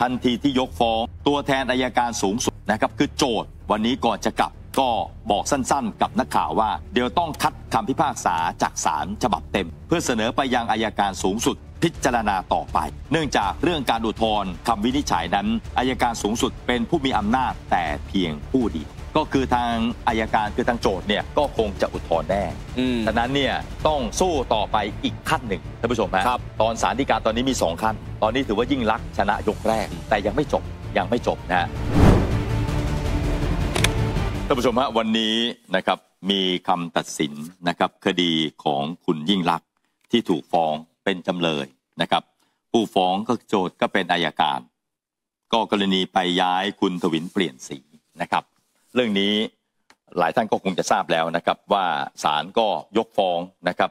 ทันทีที่ยกฟ้องตัวแทนอายการสูงสุดนะครับคือโจทย์วันนี้ก่อนจะกลับ ก็บอกสั้นๆ กับนักข่าวว่า เดี๋ยวต้องคัดคำพิพากษาจากศาลฉบับเต็ม เพื่อเสนอไปยังอายการสูงสุดพิจารณาต่อไป เนื่องจากเรื่องการอุทธรณ์คำวินิจฉัยนั้นอายการสูงสุดเป็นผู้มีอำนาจแต่เพียงผู้เดียวก็คือทางอายการคือทางโจทย์เนี่ยก็คงจะอุทธรณ์แน่ดังนั้นเนี่ยต้องสู้ต่อไปอีกขั้นหนึ่งท่านผู้ชมครับตอนสารฎีกาตอนนี้มี2ขั้น ตอนนี้ถือว่ายิ่งรักชนะยกแรก แต่ยังไม่จบยังไม่จบนะท่านผู้ชมฮะวันนี้นะครับมีคำตัดสินนะครับคดีของคุณยิ่งรัก ที่ถูกฟ้องเป็นจำเลยนะครับผู้ฟ้องก็โจทก็เป็นอายการก็กรณีไปย้ายคุณทวินเปลี่ยนสีนะครับเรื่องนี้หลายท่านก็คงจะทราบแล้วนะครับว่าศาลก็ยกฟ้องนะครับ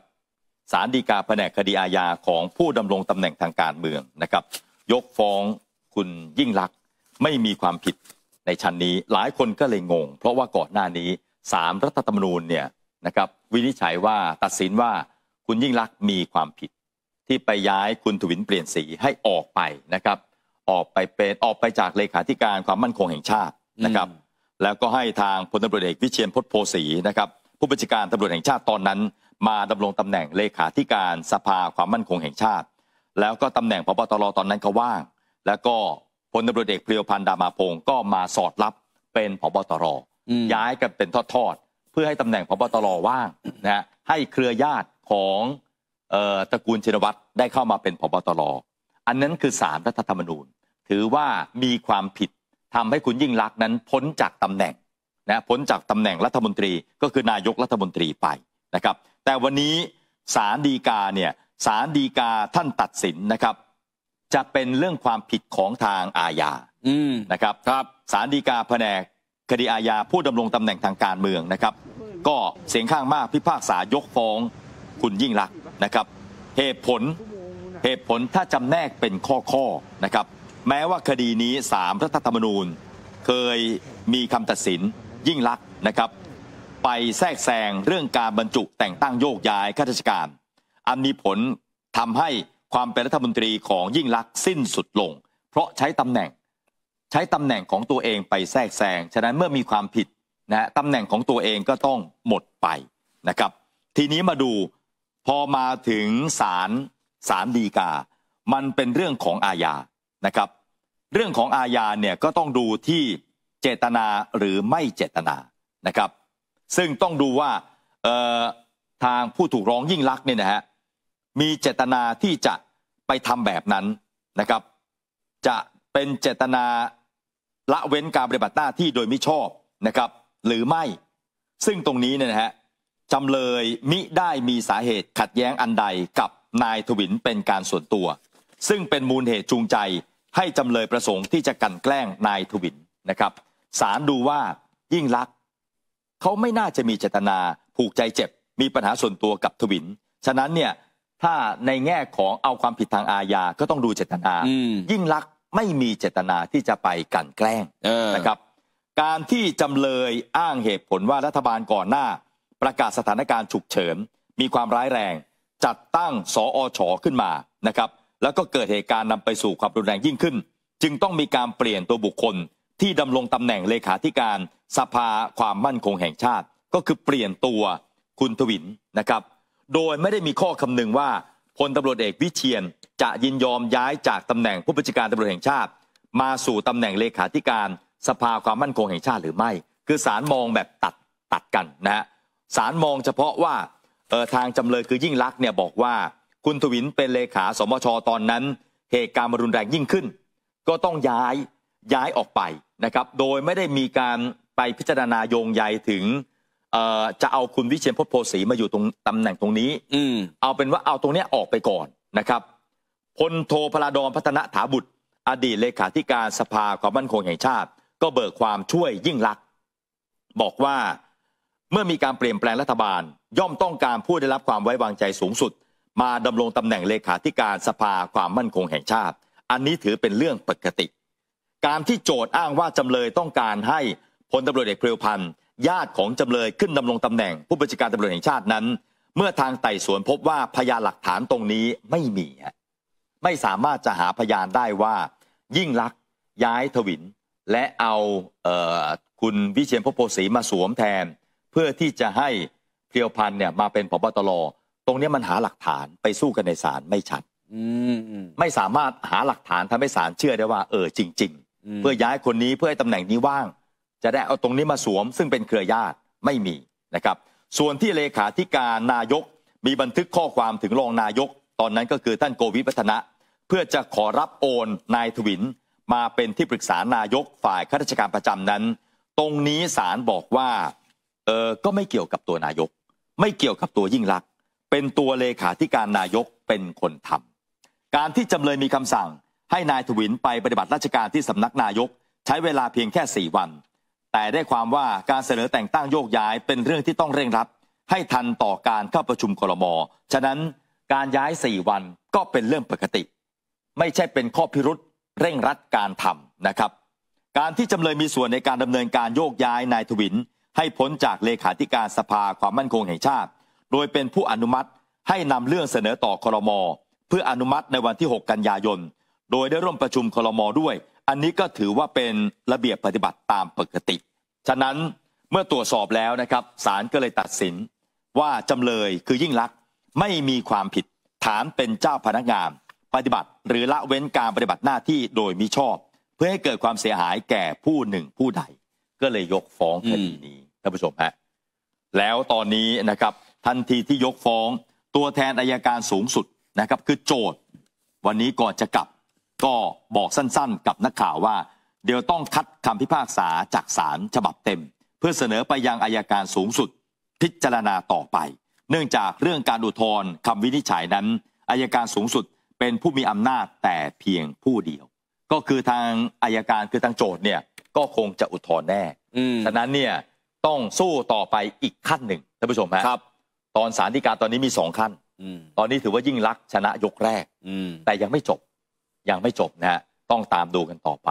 ศาลฎีกาแผนกคดีอาญาของผู้ดำรงตำแหน่งทางการเมืองนะครับยกฟ้องคุณยิ่งลักษณ์ไม่มีความผิดในชั้นนี้หลายคนก็เลยงง เพราะว่าก่อนหน้านี้สามรัฐธรรมนูญเนี่ยนะครับวินิจฉัยว่าตัดสินว่าคุณยิ่งลักษณ์มีความผิดที่ไปย้ายคุณถวินเปลี่ยนสีให้ออกไปนะครับ ออกไปเป็นออกไปจากเลขาธิการความมั่นคงแห่งชาตินะครับ แล้วก็ให้ทางพลตารวจเอกวิเชียนพศโพสีนะครับ ผู้บัญชาการตำรวจแห่งชาติตอนนั้น มาดำรงตำแหน่งเลขาธิการสภาความมั่นคงแห่งชาติ แล้วก็ตำแหน่งพบตรตอนนั้นก็ว่างแล้วก็พลตารวจเอกเพียวพันธ์ดามาพงศ์ก็มาสอดรับเป็นพบตรย้ายกันเป็นทอดๆเพื่อให้ตำแหน่งพบตรว่างนะฮะให้เครือญาติของตระกูลชินวัตรได้เข้ามาเป็นพบตรอันนั้นคือสารรัฐธรรมนูญ ถือว่ามีความผิดทำให้คุณยิ่งรักนั้นพ้นจากตำแหน่งนะพ้นจากตำแหน่งรัฐมนตรีก็คือนายกรัฐมนตรีไปนะครับ แต่วันนี้สารดีกาเนี่ยสารดีกาท่านตัดสินนะครับจะเป็นเรื่องความผิดของทางอาญานะครับครับสารดีกาแผนกคดีอาญาผู้ดำรงตำแหน่งทางการเมืองนะครับ ก็เสียงข้างมากพิพากษายกฟ้องคุณยิ่งรักษนะครับเหตุผลเหตุผลถ้าจำแนกเป็นข้อข้อนะครับแม้ว่าคดีนี้สามรัฐธรรมนูญ เคยมีคำตัดสินยิ่งลักษณ์นะครับไปแทรกแซงเรื่องการบรรจุแต่งตั้งโยกย้ายข้าราชการ อันมีผลทำให้ความเป็นรัฐมนตรีของยิ่งลักษณ์สิ้นสุดลง เพราะใช้ตำแหน่งใช้ตำแหน่งของตัวเองไปแทรกแซงฉะนั้นเมื่อมีความผิดนะตำแหน่งของตัวเองก็ต้องหมดไปนะครับทีนี้มาดูพอมาถึงศาลศาลดีกา มันเป็นเรื่องของอาญา นะครับ เรื่องของอาญาเนี่ยก็ต้องดูที่เจตนาหรือไม่เจตนา นะครับ ซึ่งต้องดูว่าทางผู้ถูกร้องยิ่งลักษณ์เนี่ยนะฮะ มีเจตนาที่จะไปทำแบบนั้นนะครับ จะเป็นเจตนาละเว้นการปฏิบัติหน้าที่โดยมิชอบนะครับ หรือไม่ ซึ่งตรงนี้เนี่ยนะฮะจำเลยมิได้มีสาเหตุขัดแย้งอันใดกับนายทวินเป็นการส่วนตัว ซึ่งเป็นมูลเหตุจูงใจ ให้จำเลยประสงค์ที่จะกันแกล้งนายทวินนะครับศาลดูว่ายิ่งรักเขาไม่น่าจะมีเจตนาผูกใจเจ็บมีปัญหาส่วนตัวกับทวินฉะนั้นเนี่ยถ้าในแง่ของเอาความผิดทางอาญาก็ต้องดูเจตนา ยิ่งรักไม่มีเจตนาที่จะไปกันแกล้งนะครับ การที่จำเลยอ้างเหตุผลว่ารัฐบาลก่อนหน้าประกาศสถานการณ์ฉุกเฉินมีความร้ายแรง จัดตั้งสออชอขึ้นมานะครับ แล้วก็เกิดเหตุการณ์นำไปสู่ความรุนแรงยิ่งขึ้น จึงต้องมีการเปลี่ยนตัวบุคคล ที่ดำรงตำแหน่งเลขาธิการ สภาความมั่นคงแห่งชาติ ก็คือเปลี่ยนตัวคุณทวินนะครับ โดยไม่ได้มีข้อคำนึงว่าพลตำรวจเอกวิเชียนจะยินยอมย้ายจากตำแหน่งผู้บัญชาการตำรวจแห่งชาติ มาสู่ตำแหน่งเลขาธิการสภาความมั่นคงแห่งชาติหรือไม่ คือสารมองแบบตัดตัดกันนะฮะศาลมองเฉพาะว่าเออทางจำเลยคือยิ่งลักษณ์เนี่ยบอกว่าคุณทวินเป็นเลขาสมชตอนนั้น เหตุการณ์รุนแรงยิ่งขึ้น ก็ต้องย้ายย้ายออกไปนะครับ โดยไม่ได้มีการไปพิจารณาโยงใยถึงจะเอาคุณวิเชียนพจน์โพสีมาอยู่ตรงตำแหน่งตรงนี้ อืเอาเป็นว่าเอาตรงเนี้ยออกไปก่อนนะครับพลโทพลาดอนพัฒนถาบุตร อดีตเลขาธิการสภาความมั่นคงแห่งชาติ ก็เบิกความช่วยยิ่งลักษณ์บอกว่ามื่อมีการเปลี่ยนแปลงรัฐบาล ย่อมต้องการผู้ได้รับความไว้วางใจสูงสุด มาดำรงตำแหน่งเลขาธิการสภาความมั่นคงแห่งชาติ อันนี้ถือเป็นเรื่องปกติ การที่โจทย์อ้างว่าจำเลยต้องการให้พลตำรวจเอกเพลวพันธ์ญาติของจำเลยขึ้นดำรงตำแหน่งผู้บัญชาการตำรวจแห่งชาตินั้น เมื่อทางไต่สวนพบว่าพยานหลักฐานตรงนี้ไม่มี ไม่สามารถจะหาพยานได้ว่า ยิ่งลักษย้ายทวินและเอาเออคุณวิเชียนพโพสีมาสวมแทนพื่อที่จะให้เพียวพันเนี่ยมาเป็นพบตรตรงนี้มันหาหลักฐานไปสู้กันในศาลไม่ชัดไม่สามารถหาหลักฐานทำให้ศาลเชื่อได้ว่า เออจริง ๆ เพื่อย้ายคนนี้เพื่อให้ตำแหน่งนี้ว่าง จะได้เอาตรงนี้มาสวม ซึ่งเป็นเครือญาติไม่มีนะครับ ส่วนที่เลขาธิการนายกมีบันทึกข้อความถึงรองนายก ตอนนั้นก็คือท่านโกวิพัฒนะเพื่อจะขอรับโอนนายทวินมาเป็นที่ปรึกษานายกฝ่ายข้าราชการประจำนั้น ตรงนี้ศาลบอกว่าเออก็ไม่เกี่ยวกับตัวนายก ไม่เกี่ยวกับตัวยิ่งลักษณ์เป็นตัวเลขาธิการนายกเป็นคนทำ การที่จำเลยมีคำสั่งให้นายทวินไปปฏิบัติราชการที่สำนักนายก ใช้เวลาเพียงแค่ 4 วัน แต่ได้ความว่าการเสนอแต่งตั้งโยกย้ายเป็นเรื่องที่ต้องเร่งรัดให้ทันต่อการเข้าประชุมครมฉะนั้นการย้าย 4 วันก็เป็นเรื่องปกติ ไม่ใช่เป็นข้อพิรุษเร่งรัดการทำนะครับ การที่จำเลยมีส่วนในการดำเนินการโยกย้ายนายทวินให้พ้นจากเลขาธิการสภาความมั่นคงแห่งชาติ โดยเป็นผู้อนุมัติให้นำเรื่องเสนอต่อคอรมอเพื่ออนุมัติในวันที่ 6 กันยายน โดยได้ร่วมประชุมคอรมอด้วย อันนี้ก็ถือว่าเป็นระเบียบปฏิบัติตามปกติ ฉะนั้นเมื่อตรวจสอบแล้วนะครับ ศาลก็เลยตัดสินว่าจำเลยคือยิ่งลักษณ์ไม่มีความผิดฐานเป็นเจ้าพนักงานปฏิบัติหรือละเว้นการปฏิบัติหน้าที่โดยมิชอบ เพื่อให้เกิดความเสียหายแก่ผู้หนึ่งผู้ใด ก็เลยยกฟ้องคดีนี้ท่านผู้ชมฮะแล้วตอนนี้นะครับทันทีที่ยกฟ้องตัวแทนอายการสูงสุดนะครับ คือโจทย์วันนี้ก่อนจะกลับก็บอกสั้นๆกับนักข่าวว่า เดี๋ยวต้องคัดคำพิพากษาจากศาลฉบับเต็ม เพื่อเสนอไปยังอายการสูงสุดพิจารณาต่อไป เนื่องจากเรื่องการอุทธรณ์คำวินิจฉัยนั้นอายการสูงสุดเป็นผู้มีอำนาจแต่เพียงผู้เดียว ก็คือทางอายการคือทางโจทย์เนี่ยก็คงจะอุทธรณ์แน่ฉะนั้นเนี่ยต้องสู้ต่อไปอีกขั้นหนึ่งท่านผู้ชมฮะครับ ตอนสารดีการตอนนี้มีสองขั้นอตอนนี้ถือว่ายิ่งรัก ชนะยกแรกแต่ยังไม่จบยังไม่จบนะฮะต้องตามดูกันต่อไป